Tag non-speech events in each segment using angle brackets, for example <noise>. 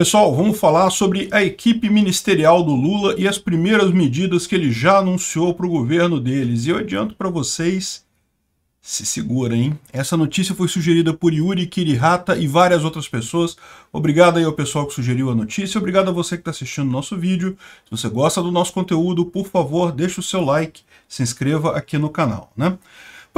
Pessoal, vamos falar sobre a equipe ministerial do Lula e as primeiras medidas que ele já anunciou para o governo deles. E eu adianto para vocês, se segura, hein? Essa notícia foi sugerida por Yuri Kirihata e várias outras pessoas. Obrigado aí ao pessoal que sugeriu a notícia, obrigado a você que está assistindo o nosso vídeo. Se você gosta do nosso conteúdo, por favor, deixe o seu like, se inscreva aqui no canal, né?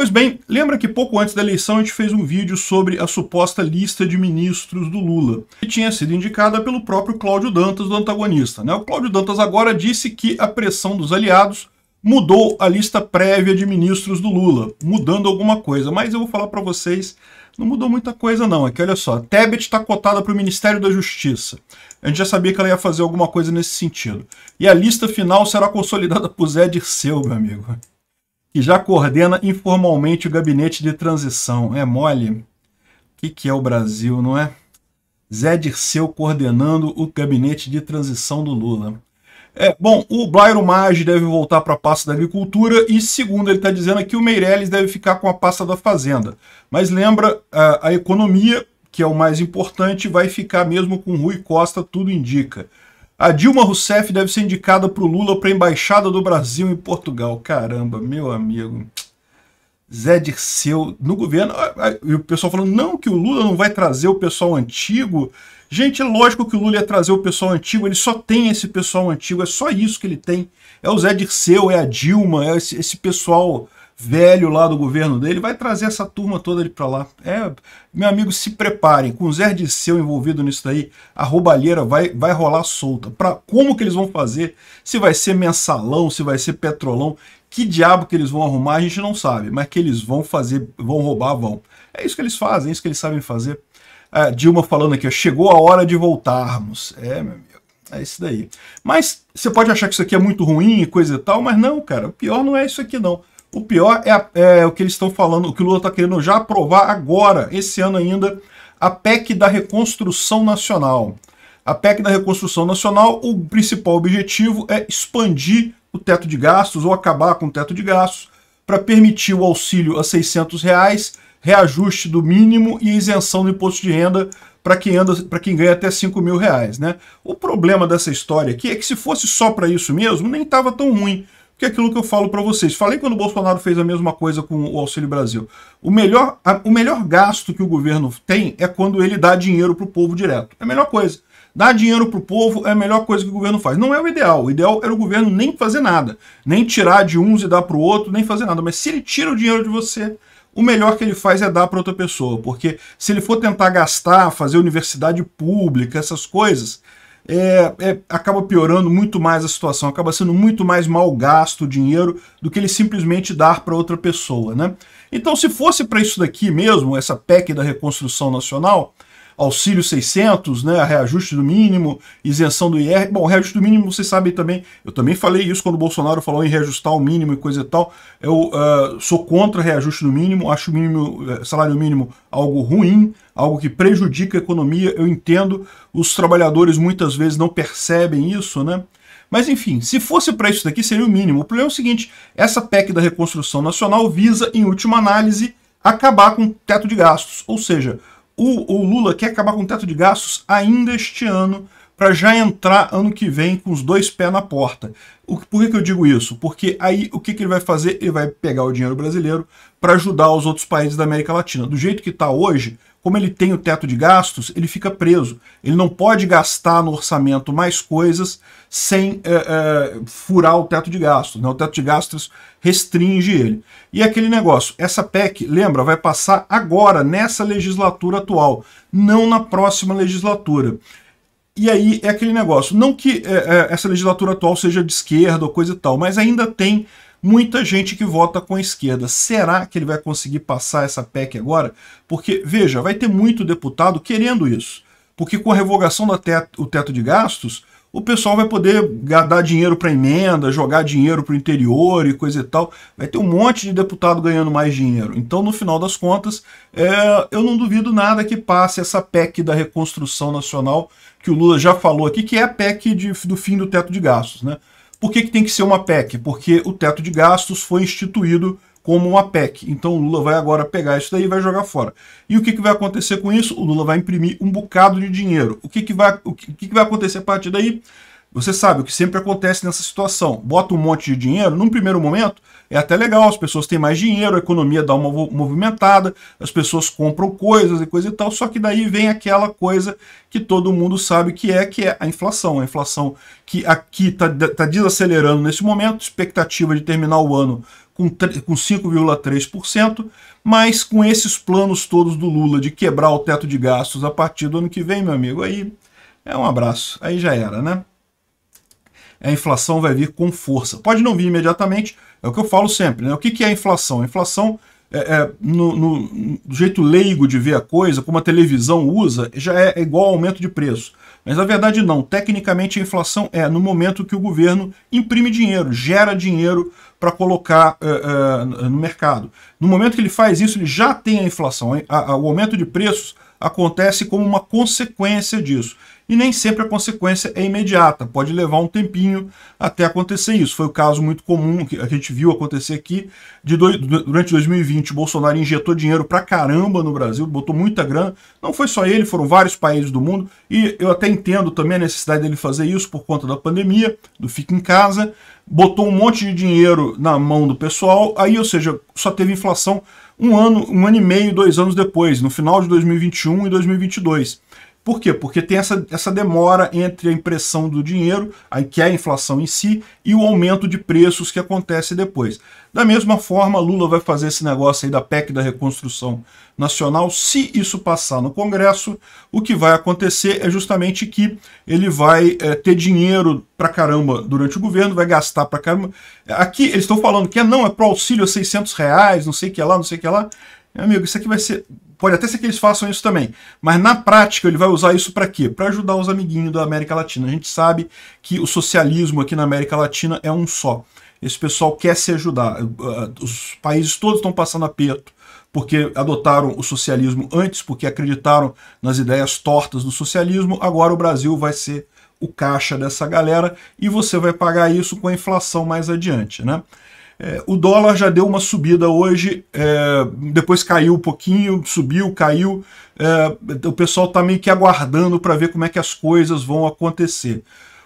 Pois bem, lembra que pouco antes da eleição a gente fez um vídeo sobre a suposta lista de ministros do Lula, que tinha sido indicada pelo próprio Cláudio Dantas, do antagonista. Né? O Cláudio Dantas agora disse que a pressão dos aliados mudou a lista prévia de ministros do Lula, mudando alguma coisa, mas eu vou falar para vocês, não mudou muita coisa não, aqui é olha só, Tebet está cotada para o Ministério da Justiça. A gente já sabia que ela ia fazer alguma coisa nesse sentido. E a lista final será consolidada <laughs> por Zé Dirceu, meu amigo que já coordena informalmente o gabinete de transição. É mole? O que, que é o Brasil, não é? Zé Dirceu coordenando o gabinete de transição do Lula. É, bom, o Blairo Maggi deve voltar para a pasta da agricultura e, segundo ele está dizendo aqui, o Meirelles deve ficar com a pasta da fazenda. Mas lembra, a, a economia, que é o mais importante, vai ficar mesmo com Rui Costa, tudo indica. A Dilma Rousseff deve ser indicada para o Lula para a Embaixada do Brasil em Portugal. Caramba, meu amigo. Zé Dirceu no governo. E o pessoal falando, não, que o Lula não vai trazer o pessoal antigo. Gente, é lógico que o Lula ia trazer o pessoal antigo. Ele só tem esse pessoal antigo, é só isso que ele tem. É o Zé Dirceu, é a Dilma, é esse, esse pessoal velho lá do governo dele, vai trazer essa turma toda para lá. É, meu amigo, se preparem, com o Zé seu envolvido nisso daí, a roubalheira vai, vai rolar solta. para como que eles vão fazer? Se vai ser mensalão, se vai ser petrolão, que diabo que eles vão arrumar, a gente não sabe, mas que eles vão fazer, vão roubar, vão. É isso que eles fazem, é isso que eles sabem fazer. Ah, Dilma falando aqui, ó, chegou a hora de voltarmos. É, meu amigo. É isso daí. Mas você pode achar que isso aqui é muito ruim e coisa e tal, mas não, cara. O pior não é isso aqui, não. O pior é, é o que eles estão falando, o que o Lula está querendo já aprovar agora, esse ano ainda, a PEC da Reconstrução Nacional. A PEC da Reconstrução Nacional, o principal objetivo é expandir o teto de gastos ou acabar com o teto de gastos para permitir o auxílio a 600 reais, reajuste do mínimo e isenção do imposto de renda para quem, anda, quem ganha até 5 mil reais. Né? O problema dessa história aqui é que se fosse só para isso mesmo, nem estava tão ruim que é aquilo que eu falo para vocês. Falei quando o Bolsonaro fez a mesma coisa com o Auxílio Brasil. O melhor, a, o melhor gasto que o governo tem é quando ele dá dinheiro para o povo direto. É a melhor coisa. Dar dinheiro para o povo é a melhor coisa que o governo faz. Não é o ideal. O ideal era o governo nem fazer nada. Nem tirar de uns e dar para o outro, nem fazer nada. Mas se ele tira o dinheiro de você, o melhor que ele faz é dar para outra pessoa. Porque se ele for tentar gastar, fazer universidade pública, essas coisas, é, é, acaba piorando muito mais a situação, acaba sendo muito mais mal gasto o dinheiro do que ele simplesmente dar para outra pessoa. Né? Então, se fosse para isso daqui mesmo, essa PEC da reconstrução nacional, auxílio 600, né, reajuste do mínimo, isenção do IR. Bom, reajuste do mínimo, vocês sabem também, eu também falei isso quando o Bolsonaro falou em reajustar o mínimo e coisa e tal. Eu uh, sou contra reajuste do mínimo, acho o mínimo, eh, salário mínimo algo ruim, algo que prejudica a economia. Eu entendo, os trabalhadores muitas vezes não percebem isso, né? Mas enfim, se fosse para isso daqui, seria o mínimo. O problema é o seguinte: essa PEC da reconstrução nacional visa, em última análise, acabar com o teto de gastos. Ou seja, o, o Lula quer acabar com o teto de gastos ainda este ano para já entrar ano que vem com os dois pés na porta. O, por que, que eu digo isso? Porque aí o que, que ele vai fazer? Ele vai pegar o dinheiro brasileiro para ajudar os outros países da América Latina. Do jeito que está hoje, como ele tem o teto de gastos, ele fica preso. Ele não pode gastar no orçamento mais coisas sem é, é, furar o teto de gastos. Né? O teto de gastos restringe ele. E aquele negócio, essa PEC, lembra, vai passar agora, nessa legislatura atual, não na próxima legislatura. E aí é aquele negócio. Não que é, é, essa legislatura atual seja de esquerda ou coisa e tal, mas ainda tem muita gente que vota com a esquerda. Será que ele vai conseguir passar essa PEC agora? Porque, veja, vai ter muito deputado querendo isso. Porque com a revogação do teto, o teto de gastos, o pessoal vai poder dar dinheiro para emenda, jogar dinheiro para o interior e coisa e tal. Vai ter um monte de deputado ganhando mais dinheiro. Então, no final das contas, é, eu não duvido nada que passe essa PEC da reconstrução nacional que o Lula já falou aqui, que é a PEC de, do fim do teto de gastos. Né? Por que, que tem que ser uma PEC? Porque o teto de gastos foi instituído como uma PEC. Então o Lula vai agora pegar isso daí e vai jogar fora. E o que, que vai acontecer com isso? O Lula vai imprimir um bocado de dinheiro. O que, que, vai, o que, que vai acontecer a partir daí? Você sabe o que sempre acontece nessa situação. Bota um monte de dinheiro, num primeiro momento é até legal, as pessoas têm mais dinheiro, a economia dá uma movimentada, as pessoas compram coisas e coisa e tal, só que daí vem aquela coisa que todo mundo sabe que é, que é a inflação. A inflação que aqui está tá desacelerando nesse momento, expectativa de terminar o ano com, com 5,3%, mas com esses planos todos do Lula de quebrar o teto de gastos a partir do ano que vem, meu amigo, aí é um abraço, aí já era, né? a inflação vai vir com força. Pode não vir imediatamente, é o que eu falo sempre. Né? O que, que é a inflação? A inflação, é, é no, no, do jeito leigo de ver a coisa, como a televisão usa, já é, é igual ao aumento de preço. Mas na verdade não. Tecnicamente a inflação é no momento que o governo imprime dinheiro, gera dinheiro para colocar uh, uh, no mercado. No momento que ele faz isso, ele já tem a inflação. A, a, o aumento de preços acontece como uma consequência disso e nem sempre a consequência é imediata, pode levar um tempinho até acontecer isso. Foi o caso muito comum que a gente viu acontecer aqui, de do... durante 2020 Bolsonaro injetou dinheiro pra caramba no Brasil, botou muita grana, não foi só ele, foram vários países do mundo, e eu até entendo também a necessidade dele fazer isso por conta da pandemia, do fica em casa, botou um monte de dinheiro na mão do pessoal, aí, ou seja, só teve inflação um ano, um ano e meio, dois anos depois, no final de 2021 e 2022. Por quê? Porque tem essa, essa demora entre a impressão do dinheiro, a, que é a inflação em si, e o aumento de preços que acontece depois. Da mesma forma, Lula vai fazer esse negócio aí da PEC da reconstrução nacional. Se isso passar no Congresso, o que vai acontecer é justamente que ele vai é, ter dinheiro pra caramba durante o governo, vai gastar pra caramba. Aqui eles estão falando que é, não, é pro auxílio a 600 reais, não sei o que é lá, não sei o que é lá. Meu amigo, isso aqui vai ser Pode até ser que eles façam isso também, mas na prática ele vai usar isso para quê? Para ajudar os amiguinhos da América Latina. A gente sabe que o socialismo aqui na América Latina é um só. Esse pessoal quer se ajudar. Os países todos estão passando aperto porque adotaram o socialismo antes, porque acreditaram nas ideias tortas do socialismo. Agora o Brasil vai ser o caixa dessa galera e você vai pagar isso com a inflação mais adiante, né? É, o dólar já deu uma subida hoje, é, depois caiu um pouquinho, subiu, caiu. É, o pessoal está meio que aguardando para ver como é que as coisas vão acontecer.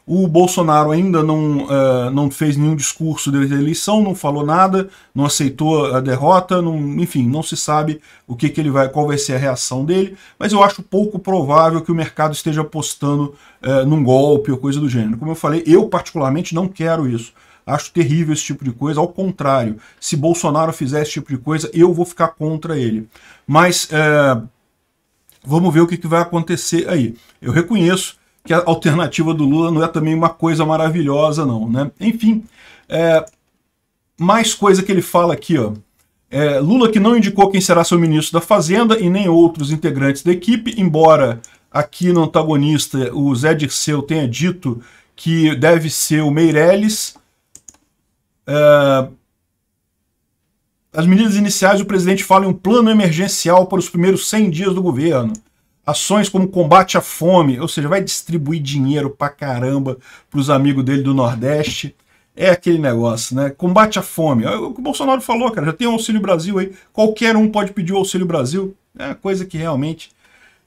O Bolsonaro ainda não, é, não fez nenhum discurso de eleição, não falou nada, não aceitou a derrota, não, enfim, não se sabe o que, que ele vai, qual vai ser a reação dele, mas eu acho pouco provável que o mercado esteja apostando é, num golpe ou coisa do gênero. Como eu falei, eu particularmente não quero isso. Acho terrível esse tipo de coisa. Ao contrário, se Bolsonaro fizer esse tipo de coisa, eu vou ficar contra ele. Mas é, vamos ver o que, que vai acontecer aí. Eu reconheço que a alternativa do Lula não é também uma coisa maravilhosa, não. Né? Enfim, é, mais coisa que ele fala aqui, ó. É, Lula que não indicou quem será seu ministro da Fazenda e nem outros integrantes da equipe, embora aqui no antagonista o Zé Dirceu tenha dito que deve ser o Meirelles, Uh, as medidas iniciais, o presidente fala em um plano emergencial para os primeiros 100 dias do governo. Ações como combate à fome, ou seja, vai distribuir dinheiro pra caramba para os amigos dele do Nordeste. É aquele negócio, né? Combate à fome. É o que o Bolsonaro falou, cara, já tem o Auxílio Brasil aí. Qualquer um pode pedir o Auxílio Brasil. É coisa que realmente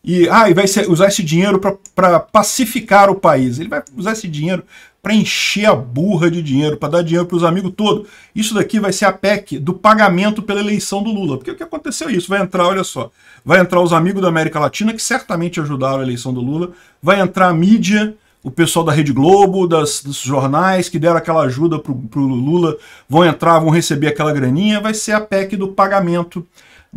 e, ah, e vai usar esse dinheiro para pacificar o país. Ele vai usar esse dinheiro para encher a burra de dinheiro, para dar dinheiro para os amigos todos. Isso daqui vai ser a PEC do pagamento pela eleição do Lula. Porque o que aconteceu é isso? Vai entrar, olha só, vai entrar os amigos da América Latina, que certamente ajudaram a eleição do Lula, vai entrar a mídia, o pessoal da Rede Globo, das, dos jornais que deram aquela ajuda para o Lula, vão entrar, vão receber aquela graninha, vai ser a PEC do pagamento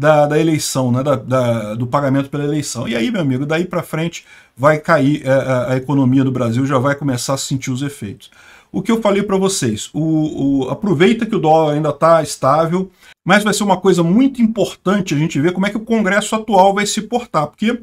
da, da eleição, né, da, da, do pagamento pela eleição. E aí, meu amigo, daí para frente vai cair é, a, a, economia do Brasil, já vai começar a sentir os efeitos. O que eu falei para vocês, o, o, aproveita que o dólar ainda está estável, mas vai ser uma coisa muito importante a gente ver como é que o Congresso atual vai se portar, porque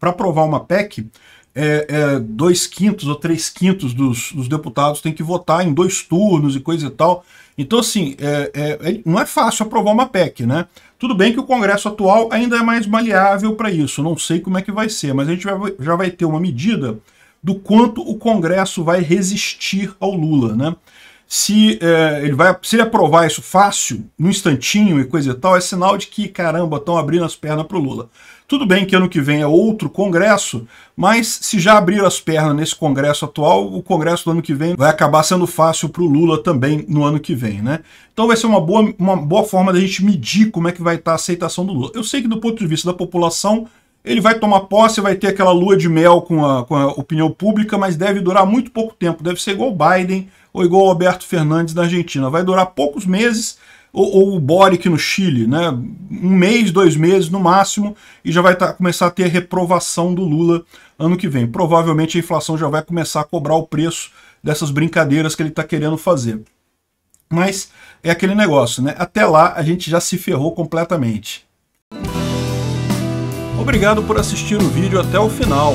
para aprovar uma PEC, é, é, dois quintos ou três quintos dos, dos deputados tem que votar em dois turnos e coisa e tal. Então, assim, é, é, é, não é fácil aprovar uma PEC, né? Tudo bem que o Congresso atual ainda é mais maleável para isso, não sei como é que vai ser, mas a gente vai, já vai ter uma medida do quanto o Congresso vai resistir ao Lula, né? se é, ele vai se ele aprovar isso fácil, num instantinho e coisa e tal, é sinal de que, caramba, estão abrindo as pernas para o Lula. Tudo bem que ano que vem é outro congresso, mas se já abriram as pernas nesse congresso atual, o congresso do ano que vem vai acabar sendo fácil para o Lula também no ano que vem, né? Então vai ser uma boa, uma boa forma da gente medir como é que vai estar tá a aceitação do Lula. Eu sei que do ponto de vista da população, ele vai tomar posse, vai ter aquela lua de mel com a, com a opinião pública, mas deve durar muito pouco tempo, deve ser igual o Biden, ou igual o Alberto Fernandes na Argentina. Vai durar poucos meses, ou, ou o Boric no Chile, né? um mês, dois meses no máximo, e já vai tá, começar a ter reprovação do Lula ano que vem. Provavelmente a inflação já vai começar a cobrar o preço dessas brincadeiras que ele está querendo fazer. Mas é aquele negócio, né? Até lá a gente já se ferrou completamente. Obrigado por assistir o vídeo até o final.